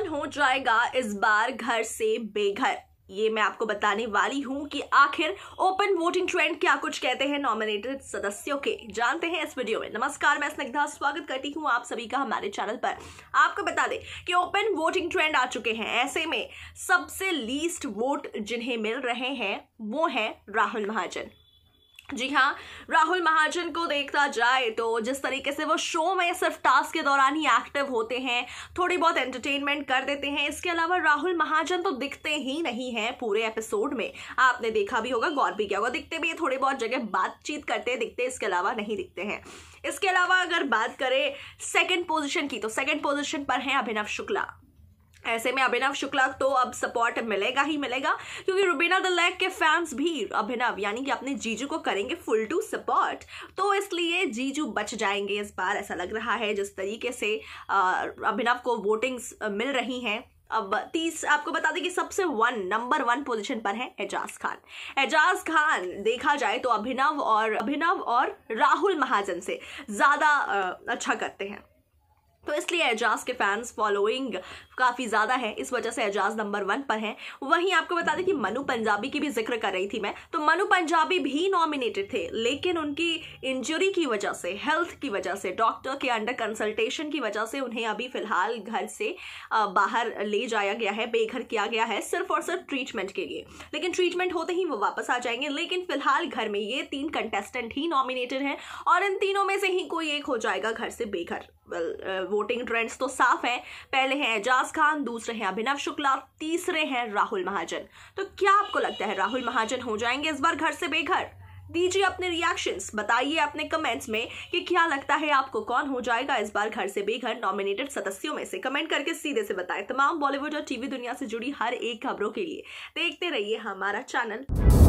कौन हो जाएगा इस बार घर से बेघर ये मैं आपको बताने वाली हूं कि आखिर ओपन वोटिंग ट्रेंड क्या कुछ कहते हैं नॉमिनेटेड सदस्यों के जानते हैं इस वीडियो में नमस्कार मैं स्निग्धा स्वागत करती हूँ आप सभी का हमारे चैनल पर आपको बता दें कि ओपन वोटिंग ट्रेंड आ चुके हैं ऐसे में सबसे लीस्ट वोट जिन्हें मिल रहे हैं वो हैं राहुल महाजन जी हाँ राहुल महाजन को देखता जाए तो जिस तरीके से वो शो में सिर्फ टास्क के दौरान ही एक्टिव होते हैं थोड़ी बहुत एंटरटेनमेंट कर देते हैं इसके अलावा राहुल महाजन तो दिखते ही नहीं हैं पूरे एपिसोड में आपने देखा भी होगा गौर भी किया होगा दिखते भी है थोड़ी बहुत जगह बातचीत करते दिखते इसके अलावा नहीं दिखते हैं इसके अलावा अगर बात करें सेकेंड पोजिशन की तो सेकेंड पोजिशन पर हैं अभिनव शुक्ला ऐसे में अभिनव शुक्ला तो अब सपोर्ट मिलेगा ही मिलेगा क्योंकि रुबीना लैक के फैंस भी अभिनव यानी कि अपने जीजू को करेंगे फुल टू सपोर्ट तो इसलिए जीजू बच जाएंगे इस बार ऐसा लग रहा है जिस तरीके से अभिनव को वोटिंग्स मिल रही हैं अब तीस आपको बता दें कि सबसे वन नंबर वन पोजीशन पर है एजाज खान एजाज खान देखा जाए तो अभिनव और अभिनव और राहुल महाजन से ज़्यादा अच्छा करते हैं ऑब्वियसली एजाज के फैंस फॉलोइंग काफ़ी ज़्यादा है इस वजह से एजाज नंबर वन पर हैं वहीं आपको बता दें कि मनु पंजाबी की भी जिक्र कर रही थी मैं तो मनु पंजाबी भी नॉमिनेटेड थे लेकिन उनकी इंजरी की वजह से हेल्थ की वजह से डॉक्टर के अंडर कंसल्टेशन की वजह से उन्हें अभी फिलहाल घर से बाहर ले जाया गया है बेघर किया गया है सिर्फ और सिर्फ ट्रीटमेंट के लिए लेकिन ट्रीटमेंट होते ही वो वापस आ जाएंगे लेकिन फिलहाल घर में ये तीन कंटेस्टेंट ही नॉमिनेटेड हैं और इन तीनों में से ही कोई एक हो जाएगा घर से बेघर वोट वोटिंग ट्रेंड्स तो साफ है पहले हैं एजाज खान दूसरे हैं अभिनव शुक्ला तीसरे हैं राहुल महाजन तो क्या आपको लगता है राहुल महाजन हो जाएंगे इस बार घर से बेघर दीजिए अपने रिएक्शंस बताइए अपने कमेंट्स में कि क्या लगता है आपको कौन हो जाएगा इस बार घर से बेघर नॉमिनेटेड सदस्यों में से कमेंट करके सीधे से बताएं तमाम बॉलीवुड और टीवी दुनिया से जुड़ी हर एक खबरों के लिए देखते रहिए हमारा चैनल